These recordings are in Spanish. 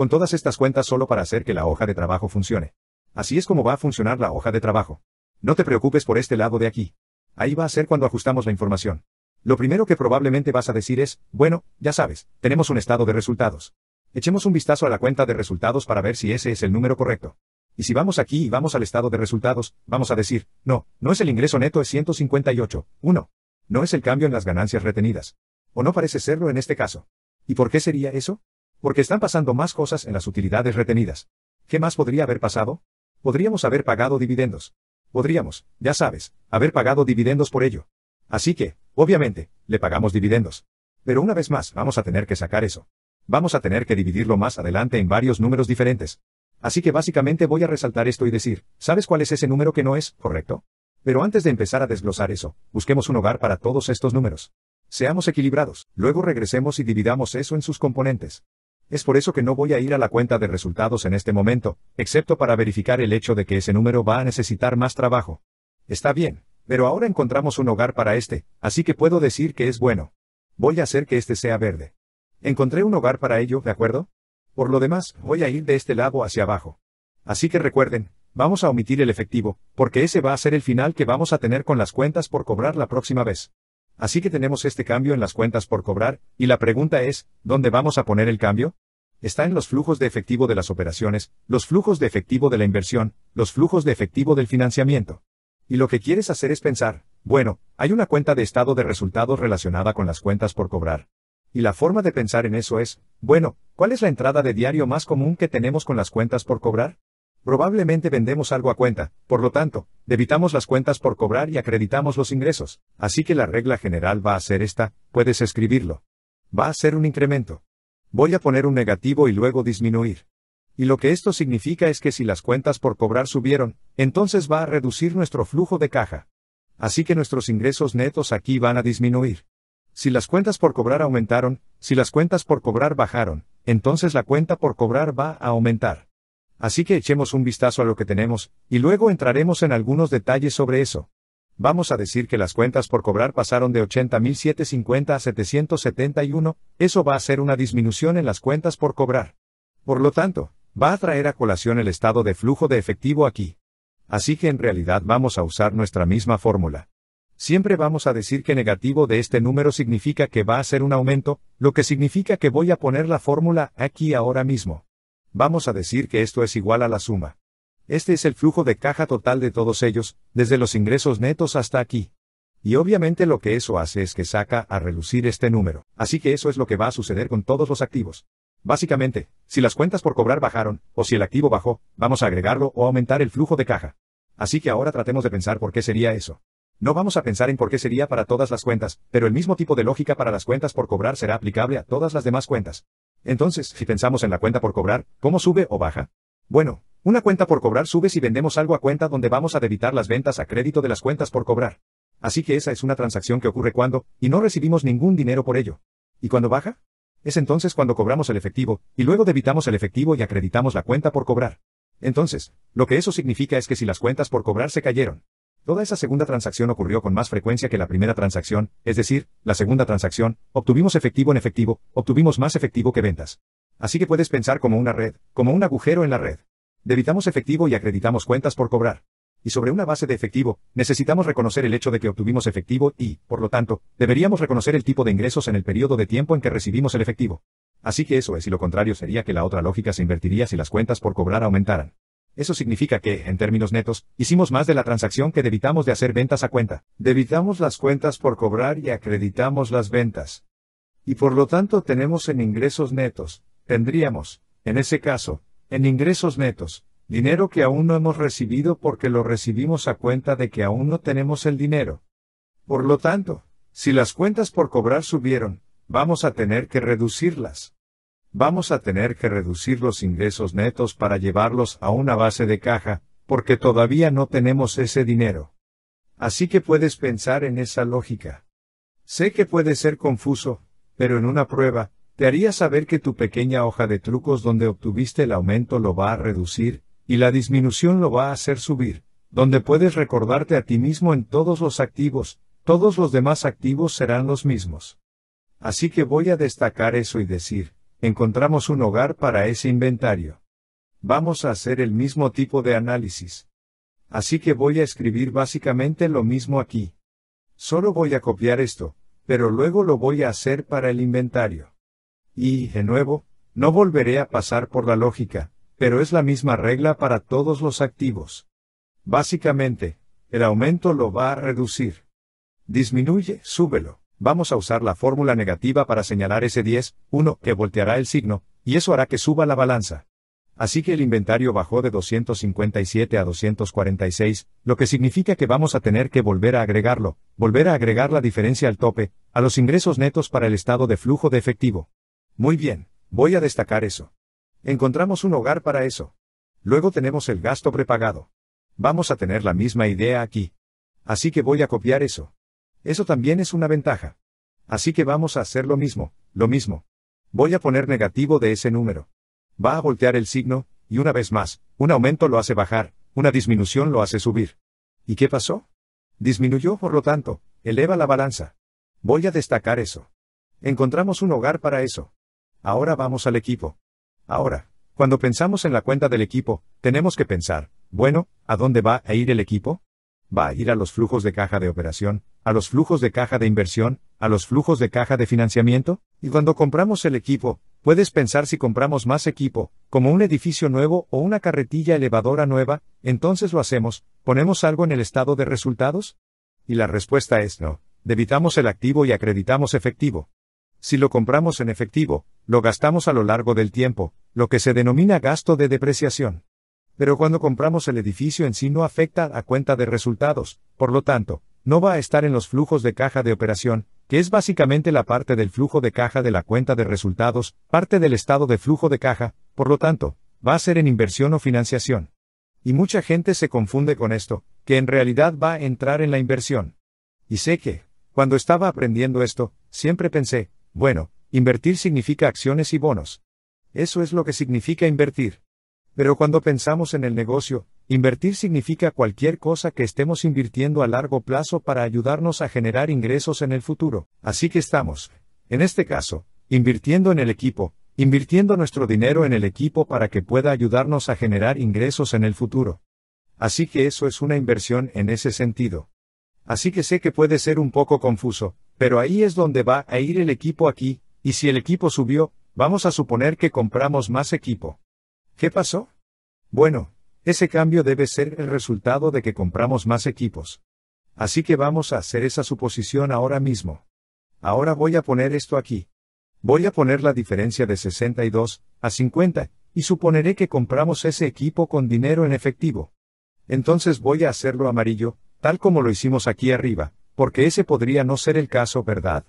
Con todas estas cuentas solo para hacer que la hoja de trabajo funcione. Así es como va a funcionar la hoja de trabajo. No te preocupes por este lado de aquí. Ahí va a ser cuando ajustamos la información. Lo primero que probablemente vas a decir es, bueno, ya sabes, tenemos un estado de resultados. Echemos un vistazo a la cuenta de resultados para ver si ese es el número correcto. Y si vamos aquí y vamos al estado de resultados, vamos a decir, no, no es el ingreso neto es 158, No es el cambio en las ganancias retenidas. ¿O no parece serlo en este caso? ¿Y por qué sería eso? Porque están pasando más cosas en las utilidades retenidas. ¿Qué más podría haber pasado? Podríamos haber pagado dividendos. Podríamos, ya sabes, haber pagado dividendos por ello. Así que, obviamente, le pagamos dividendos. Pero una vez más, vamos a tener que sacar eso. Vamos a tener que dividirlo más adelante en varios números diferentes. Así que básicamente voy a resaltar esto y decir, ¿sabes cuál es ese número que no es, correcto? Pero antes de empezar a desglosar eso, busquemos un hogar para todos estos números. Seamos equilibrados, luego regresemos y dividamos eso en sus componentes. Es por eso que no voy a ir a la cuenta de resultados en este momento, excepto para verificar el hecho de que ese número va a necesitar más trabajo. Está bien, pero ahora encontramos un hogar para este, así que puedo decir que es bueno. Voy a hacer que este sea verde. Encontré un hogar para ello, ¿de acuerdo? Por lo demás, voy a ir de este lado hacia abajo. Así que recuerden, vamos a omitir el efectivo, porque ese va a ser el final que vamos a tener con las cuentas por cobrar la próxima vez. Así que tenemos este cambio en las cuentas por cobrar, y la pregunta es, ¿dónde vamos a poner el cambio? está en los flujos de efectivo de las operaciones, los flujos de efectivo de la inversión, los flujos de efectivo del financiamiento. Y lo que quieres hacer es pensar, bueno, hay una cuenta de estado de resultados relacionada con las cuentas por cobrar. Y la forma de pensar en eso es, bueno, ¿cuál es la entrada de diario más común que tenemos con las cuentas por cobrar? Probablemente vendemos algo a cuenta, por lo tanto, debitamos las cuentas por cobrar y acreditamos los ingresos. Así que la regla general va a ser esta, puedes escribirlo. Va a ser un incremento. Voy a poner un negativo y luego disminuir. Y lo que esto significa es que si las cuentas por cobrar subieron, entonces va a reducir nuestro flujo de caja. Así que nuestros ingresos netos aquí van a disminuir. Si las cuentas por cobrar aumentaron, si las cuentas por cobrar bajaron, entonces la cuenta por cobrar va a aumentar. Así que echemos un vistazo a lo que tenemos, y luego entraremos en algunos detalles sobre eso. Vamos a decir que las cuentas por cobrar pasaron de 80.750 a 771, eso va a ser una disminución en las cuentas por cobrar. Por lo tanto, va a traer a colación el estado de flujo de efectivo aquí. Así que en realidad vamos a usar nuestra misma fórmula. Siempre vamos a decir que negativo de este número significa que va a ser un aumento, lo que significa que voy a poner la fórmula aquí ahora mismo. Vamos a decir que esto es igual a la suma. Este es el flujo de caja total de todos ellos, desde los ingresos netos hasta aquí. Y obviamente lo que eso hace es que saca a relucir este número. Así que eso es lo que va a suceder con todos los activos. Básicamente, si las cuentas por cobrar bajaron, o si el activo bajó, vamos a agregarlo o aumentar el flujo de caja. Así que ahora tratemos de pensar por qué sería eso. No vamos a pensar en por qué sería para todas las cuentas, pero el mismo tipo de lógica para las cuentas por cobrar será aplicable a todas las demás cuentas. Entonces, si pensamos en la cuenta por cobrar, ¿cómo sube o baja? Bueno, una cuenta por cobrar sube si vendemos algo a cuenta donde vamos a debitar las ventas a crédito de las cuentas por cobrar. Así que esa es una transacción que ocurre cuando, y no recibimos ningún dinero por ello. ¿Y cuando baja? Es entonces cuando cobramos el efectivo, y luego debitamos el efectivo y acreditamos la cuenta por cobrar. Entonces, lo que eso significa es que si las cuentas por cobrar se cayeron, Toda esa segunda transacción ocurrió con más frecuencia que la primera transacción, es decir, la segunda transacción, obtuvimos efectivo en efectivo, obtuvimos más efectivo que ventas. Así que puedes pensar como una red, como un agujero en la red. Debitamos efectivo y acreditamos cuentas por cobrar. Y sobre una base de efectivo, necesitamos reconocer el hecho de que obtuvimos efectivo y, por lo tanto, deberíamos reconocer el tipo de ingresos en el periodo de tiempo en que recibimos el efectivo. Así que eso es y lo contrario sería que la otra lógica se invertiría si las cuentas por cobrar aumentaran. Eso significa que, en términos netos, hicimos más de la transacción que debitamos de hacer ventas a cuenta. Debitamos las cuentas por cobrar y acreditamos las ventas. Y por lo tanto tenemos en ingresos netos, tendríamos, en ese caso, en ingresos netos, dinero que aún no hemos recibido porque lo recibimos a cuenta de que aún no tenemos el dinero. Por lo tanto, si las cuentas por cobrar subieron, vamos a tener que reducirlas. Vamos a tener que reducir los ingresos netos para llevarlos a una base de caja, porque todavía no tenemos ese dinero. Así que puedes pensar en esa lógica. Sé que puede ser confuso, pero en una prueba, te haría saber que tu pequeña hoja de trucos donde obtuviste el aumento lo va a reducir, y la disminución lo va a hacer subir, donde puedes recordarte a ti mismo en todos los activos, todos los demás activos serán los mismos. Así que voy a destacar eso y decir, encontramos un hogar para ese inventario. Vamos a hacer el mismo tipo de análisis. Así que voy a escribir básicamente lo mismo aquí. Solo voy a copiar esto, pero luego lo voy a hacer para el inventario. Y, de nuevo, no volveré a pasar por la lógica, pero es la misma regla para todos los activos. Básicamente, el aumento lo va a reducir. Disminuye, súbelo. Vamos a usar la fórmula negativa para señalar ese 10, 1, que volteará el signo, y eso hará que suba la balanza. Así que el inventario bajó de 257 a 246, lo que significa que vamos a tener que volver a agregarlo, volver a agregar la diferencia al tope, a los ingresos netos para el estado de flujo de efectivo. Muy bien, voy a destacar eso. Encontramos un hogar para eso. Luego tenemos el gasto prepagado. Vamos a tener la misma idea aquí. Así que voy a copiar eso. Eso también es una ventaja. Así que vamos a hacer lo mismo, lo mismo. Voy a poner negativo de ese número. Va a voltear el signo, y una vez más, un aumento lo hace bajar, una disminución lo hace subir. ¿Y qué pasó? Disminuyó, por lo tanto, eleva la balanza. Voy a destacar eso. Encontramos un hogar para eso. Ahora vamos al equipo. Ahora, cuando pensamos en la cuenta del equipo, tenemos que pensar, bueno, ¿a dónde va a ir el equipo? Va a ir a los flujos de caja de operación, a los flujos de caja de inversión, a los flujos de caja de financiamiento, y cuando compramos el equipo, puedes pensar si compramos más equipo, como un edificio nuevo o una carretilla elevadora nueva, entonces lo hacemos, ponemos algo en el estado de resultados? Y la respuesta es no, debitamos el activo y acreditamos efectivo. Si lo compramos en efectivo, lo gastamos a lo largo del tiempo, lo que se denomina gasto de depreciación. Pero cuando compramos el edificio en sí no afecta a cuenta de resultados, por lo tanto, no va a estar en los flujos de caja de operación, que es básicamente la parte del flujo de caja de la cuenta de resultados, parte del estado de flujo de caja, por lo tanto, va a ser en inversión o financiación. Y mucha gente se confunde con esto, que en realidad va a entrar en la inversión. Y sé que, cuando estaba aprendiendo esto, siempre pensé, bueno, invertir significa acciones y bonos. Eso es lo que significa invertir. Pero cuando pensamos en el negocio, invertir significa cualquier cosa que estemos invirtiendo a largo plazo para ayudarnos a generar ingresos en el futuro. Así que estamos, en este caso, invirtiendo en el equipo, invirtiendo nuestro dinero en el equipo para que pueda ayudarnos a generar ingresos en el futuro. Así que eso es una inversión en ese sentido. Así que sé que puede ser un poco confuso, pero ahí es donde va a ir el equipo aquí, y si el equipo subió, vamos a suponer que compramos más equipo. ¿Qué pasó? Bueno, ese cambio debe ser el resultado de que compramos más equipos. Así que vamos a hacer esa suposición ahora mismo. Ahora voy a poner esto aquí. Voy a poner la diferencia de 62 a 50, y suponeré que compramos ese equipo con dinero en efectivo. Entonces voy a hacerlo amarillo, tal como lo hicimos aquí arriba, porque ese podría no ser el caso, ¿verdad?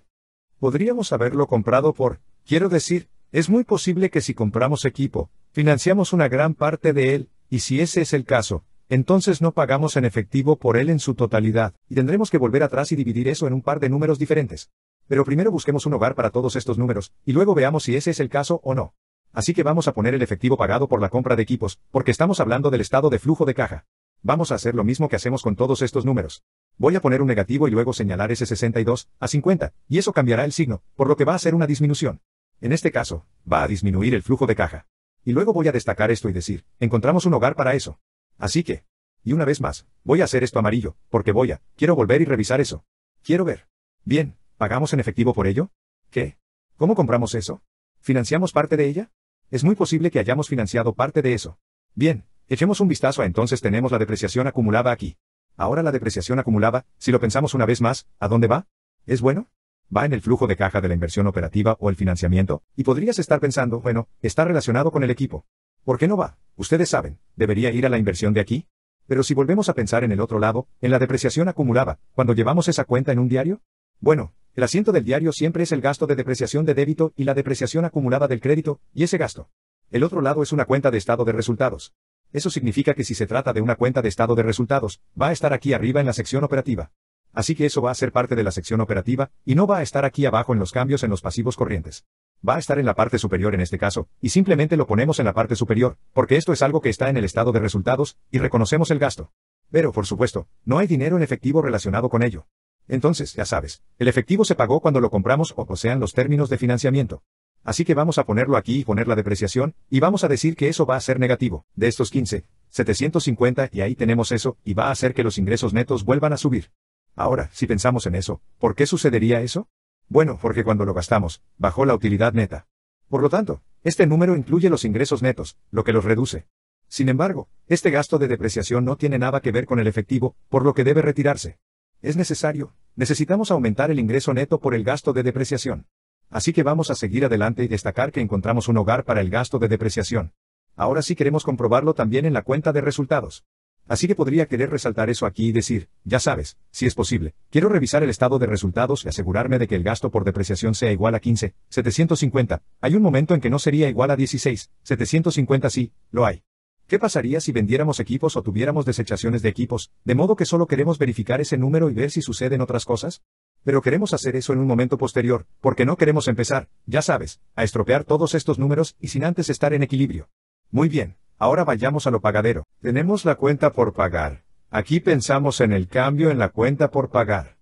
Podríamos haberlo comprado por, quiero decir, es muy posible que si compramos equipo, financiamos una gran parte de él, y si ese es el caso, entonces no pagamos en efectivo por él en su totalidad, y tendremos que volver atrás y dividir eso en un par de números diferentes. Pero primero busquemos un hogar para todos estos números, y luego veamos si ese es el caso o no. Así que vamos a poner el efectivo pagado por la compra de equipos, porque estamos hablando del estado de flujo de caja. Vamos a hacer lo mismo que hacemos con todos estos números. Voy a poner un negativo y luego señalar ese 62 a 50, y eso cambiará el signo, por lo que va a ser una disminución. En este caso, va a disminuir el flujo de caja. Y luego voy a destacar esto y decir, encontramos un hogar para eso. Así que, y una vez más, voy a hacer esto amarillo, porque voy a, quiero volver y revisar eso. Quiero ver. Bien, ¿pagamos en efectivo por ello? ¿Qué? ¿Cómo compramos eso? ¿Financiamos parte de ella? Es muy posible que hayamos financiado parte de eso. Bien, echemos un vistazo a entonces tenemos la depreciación acumulada aquí. Ahora la depreciación acumulada, si lo pensamos una vez más, ¿a dónde va? ¿Es bueno? va en el flujo de caja de la inversión operativa o el financiamiento, y podrías estar pensando, bueno, está relacionado con el equipo. ¿Por qué no va? Ustedes saben, debería ir a la inversión de aquí. Pero si volvemos a pensar en el otro lado, en la depreciación acumulada, cuando llevamos esa cuenta en un diario? Bueno, el asiento del diario siempre es el gasto de depreciación de débito y la depreciación acumulada del crédito, y ese gasto. El otro lado es una cuenta de estado de resultados. Eso significa que si se trata de una cuenta de estado de resultados, va a estar aquí arriba en la sección operativa. Así que eso va a ser parte de la sección operativa, y no va a estar aquí abajo en los cambios en los pasivos corrientes. Va a estar en la parte superior en este caso, y simplemente lo ponemos en la parte superior, porque esto es algo que está en el estado de resultados, y reconocemos el gasto. Pero, por supuesto, no hay dinero en efectivo relacionado con ello. Entonces, ya sabes, el efectivo se pagó cuando lo compramos o posean los términos de financiamiento. Así que vamos a ponerlo aquí y poner la depreciación, y vamos a decir que eso va a ser negativo, de estos 15, 750 y ahí tenemos eso, y va a hacer que los ingresos netos vuelvan a subir. Ahora, si pensamos en eso, ¿por qué sucedería eso? Bueno, porque cuando lo gastamos, bajó la utilidad neta. Por lo tanto, este número incluye los ingresos netos, lo que los reduce. Sin embargo, este gasto de depreciación no tiene nada que ver con el efectivo, por lo que debe retirarse. Es necesario, necesitamos aumentar el ingreso neto por el gasto de depreciación. Así que vamos a seguir adelante y destacar que encontramos un hogar para el gasto de depreciación. Ahora sí queremos comprobarlo también en la cuenta de resultados. Así que podría querer resaltar eso aquí y decir, ya sabes, si es posible, quiero revisar el estado de resultados y asegurarme de que el gasto por depreciación sea igual a 15,750. Hay un momento en que no sería igual a 16,750, sí, lo hay. ¿Qué pasaría si vendiéramos equipos o tuviéramos desechaciones de equipos, de modo que solo queremos verificar ese número y ver si suceden otras cosas? Pero queremos hacer eso en un momento posterior, porque no queremos empezar, ya sabes, a estropear todos estos números y sin antes estar en equilibrio. Muy bien, ahora vayamos a lo pagadero. Tenemos la cuenta por pagar. Aquí pensamos en el cambio en la cuenta por pagar.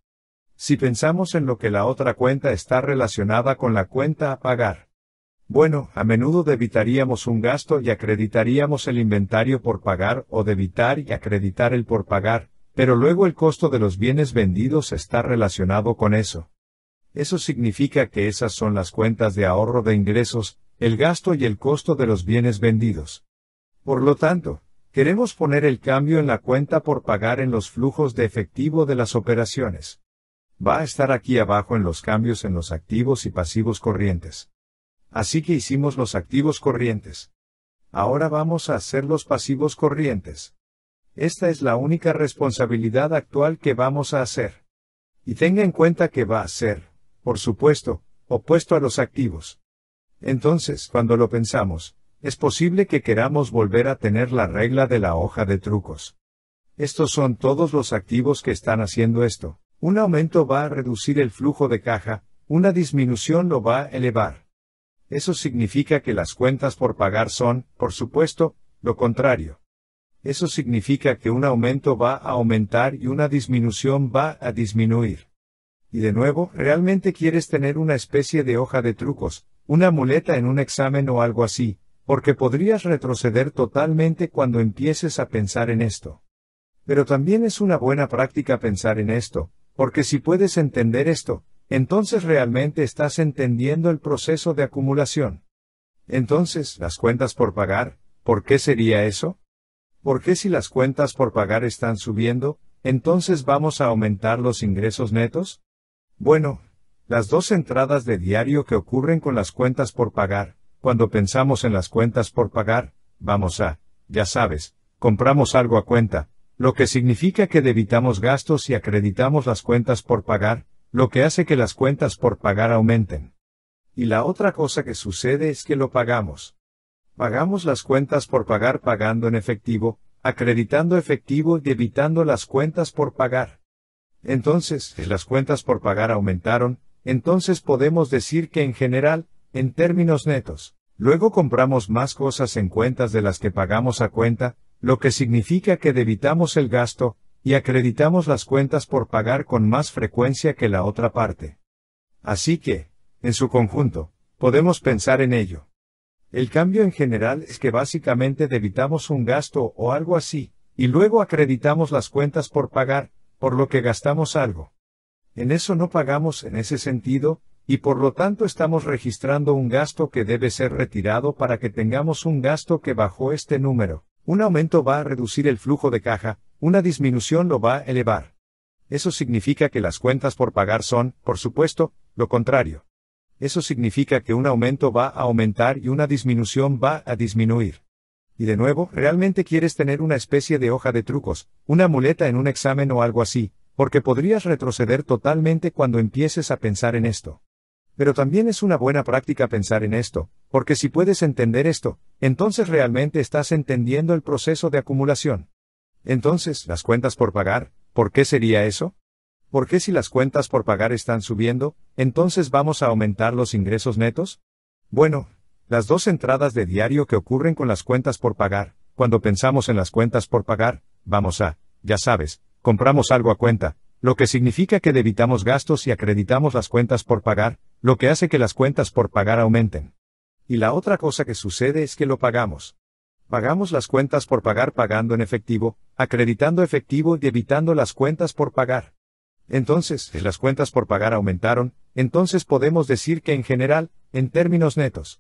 Si pensamos en lo que la otra cuenta está relacionada con la cuenta a pagar. Bueno, a menudo debitaríamos un gasto y acreditaríamos el inventario por pagar o debitar y acreditar el por pagar, pero luego el costo de los bienes vendidos está relacionado con eso. Eso significa que esas son las cuentas de ahorro de ingresos, el gasto y el costo de los bienes vendidos. Por lo tanto, queremos poner el cambio en la cuenta por pagar en los flujos de efectivo de las operaciones. Va a estar aquí abajo en los cambios en los activos y pasivos corrientes. Así que hicimos los activos corrientes. Ahora vamos a hacer los pasivos corrientes. Esta es la única responsabilidad actual que vamos a hacer. Y tenga en cuenta que va a ser, por supuesto, opuesto a los activos. Entonces, cuando lo pensamos, es posible que queramos volver a tener la regla de la hoja de trucos. Estos son todos los activos que están haciendo esto. Un aumento va a reducir el flujo de caja, una disminución lo va a elevar. Eso significa que las cuentas por pagar son, por supuesto, lo contrario eso significa que un aumento va a aumentar y una disminución va a disminuir. Y de nuevo, realmente quieres tener una especie de hoja de trucos, una muleta en un examen o algo así, porque podrías retroceder totalmente cuando empieces a pensar en esto. Pero también es una buena práctica pensar en esto, porque si puedes entender esto, entonces realmente estás entendiendo el proceso de acumulación. Entonces, las cuentas por pagar, ¿por qué sería eso? ¿Por qué si las cuentas por pagar están subiendo, entonces vamos a aumentar los ingresos netos? Bueno, las dos entradas de diario que ocurren con las cuentas por pagar, cuando pensamos en las cuentas por pagar, vamos a, ya sabes, compramos algo a cuenta, lo que significa que debitamos gastos y acreditamos las cuentas por pagar, lo que hace que las cuentas por pagar aumenten. Y la otra cosa que sucede es que lo pagamos. Pagamos las cuentas por pagar pagando en efectivo, acreditando efectivo y evitando las cuentas por pagar. Entonces, si las cuentas por pagar aumentaron, entonces podemos decir que en general, en términos netos, luego compramos más cosas en cuentas de las que pagamos a cuenta, lo que significa que debitamos el gasto, y acreditamos las cuentas por pagar con más frecuencia que la otra parte. Así que, en su conjunto, podemos pensar en ello. El cambio en general es que básicamente debitamos un gasto o algo así, y luego acreditamos las cuentas por pagar, por lo que gastamos algo. En eso no pagamos en ese sentido, y por lo tanto estamos registrando un gasto que debe ser retirado para que tengamos un gasto que bajó este número. Un aumento va a reducir el flujo de caja, una disminución lo va a elevar. Eso significa que las cuentas por pagar son, por supuesto, lo contrario eso significa que un aumento va a aumentar y una disminución va a disminuir. Y de nuevo, realmente quieres tener una especie de hoja de trucos, una muleta en un examen o algo así, porque podrías retroceder totalmente cuando empieces a pensar en esto. Pero también es una buena práctica pensar en esto, porque si puedes entender esto, entonces realmente estás entendiendo el proceso de acumulación. Entonces, las cuentas por pagar, ¿por qué sería eso? ¿Por qué si las cuentas por pagar están subiendo, entonces vamos a aumentar los ingresos netos? Bueno, las dos entradas de diario que ocurren con las cuentas por pagar, cuando pensamos en las cuentas por pagar, vamos a, ya sabes, compramos algo a cuenta, lo que significa que debitamos gastos y acreditamos las cuentas por pagar, lo que hace que las cuentas por pagar aumenten. Y la otra cosa que sucede es que lo pagamos. Pagamos las cuentas por pagar pagando en efectivo, acreditando efectivo y debitando las cuentas por pagar. Entonces, las cuentas por pagar aumentaron, entonces podemos decir que en general, en términos netos,